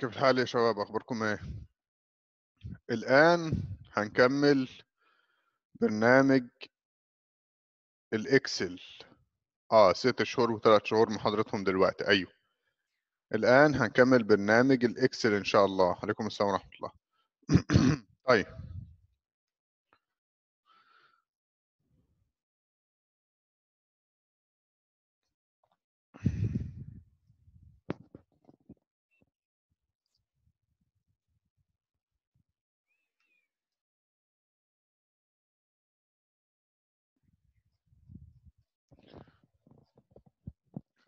كيف الحال يا شباب اخباركم ايه الان هنكمل برنامج الاكسل اه ست شهور وثلاث شهور محاضرتهم دلوقتي ايوه الان هنكمل برنامج الاكسل ان شاء الله عليكم السلام ورحمه الله طيب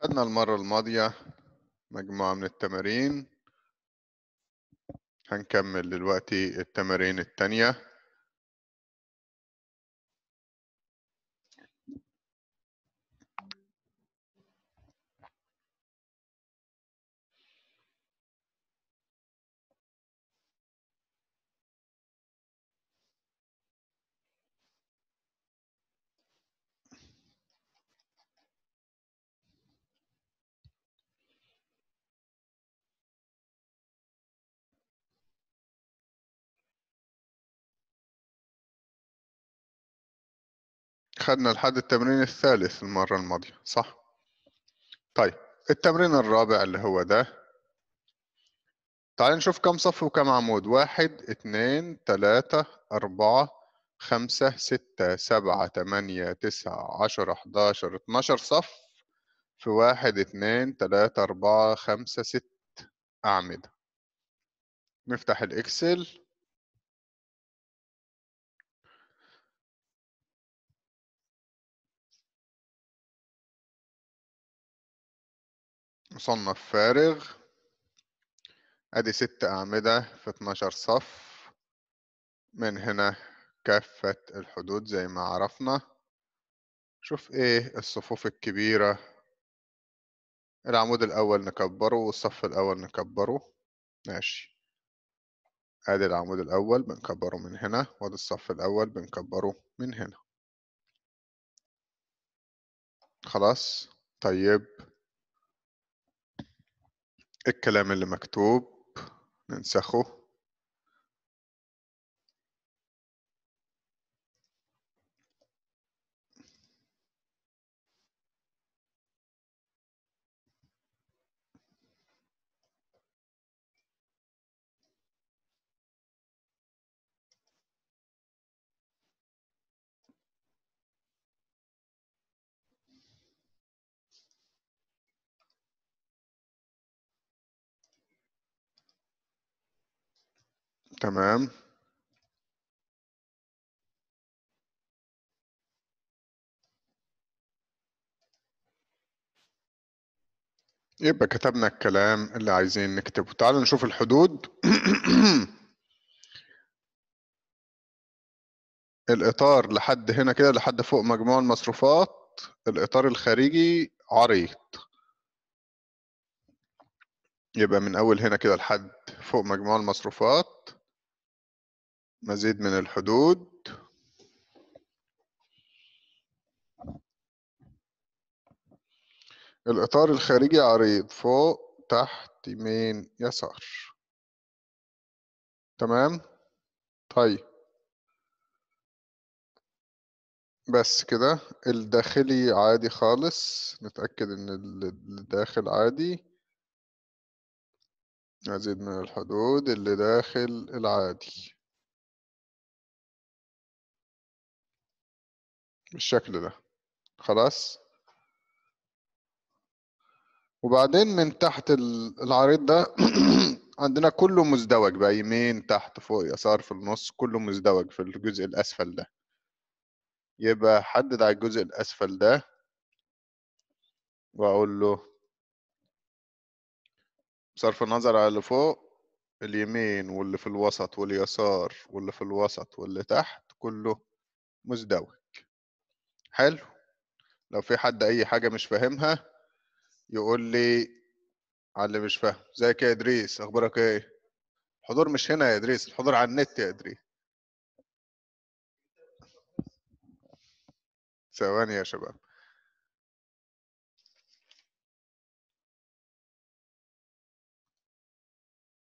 أخذنا المرة الماضية مجموعة من التمارين هنكمل دلوقتي التمارين التانية خدنا لحد التمرين الثالث المرة الماضية صح؟ طيب التمرين الرابع اللي هو ده تعال نشوف كم صف وكم عمود واحد اتنين تلاتة أربعة خمسة ستة سبعة تمانية تسعة عشرة حداشر اتناشر صف في واحد اتنين تلاتة أربعة خمسة ست أعمدة نفتح الإكسل مصنف فارغ ادي ست اعمدة في 12 صف من هنا كافة الحدود زي ما عرفنا شوف ايه الصفوف الكبيرة العمود الاول نكبره والصف الاول نكبره ماشي ادي العمود الاول بنكبره من هنا وادي الصف الاول بنكبره من هنا خلاص طيب الكلام اللي مكتوب ننسخه تمام يبقى كتبنا الكلام اللي عايزين نكتبه تعالوا نشوف الحدود الإطار لحد هنا كده لحد فوق مجموع المصروفات الإطار الخارجي عريض يبقى من أول هنا كده لحد فوق مجموع المصروفات مزيد من الحدود الإطار الخارجي عريض فوق تحت يمين يسار تمام طيب بس كده الداخلي عادي خالص نتأكد إن الداخل عادي نزيد من الحدود اللي داخل العادي بالشكل ده خلاص وبعدين من تحت العريض ده عندنا كله مزدوج بقى يمين تحت فوق يسار في النص كله مزدوج في الجزء الأسفل ده يبقى حدد على الجزء الأسفل ده وأقول له بصرف النظر على اللي فوق اليمين واللي في الوسط واليسار واللي في الوسط واللي تحت كله مزدوج حلو لو في حد اي حاجه مش فاهمها يقول لي على اللي مش فاهم ازيك يا ادريس اخبارك ايه الحضور مش هنا يا ادريس الحضور على النت يا ادريس ثواني يا شباب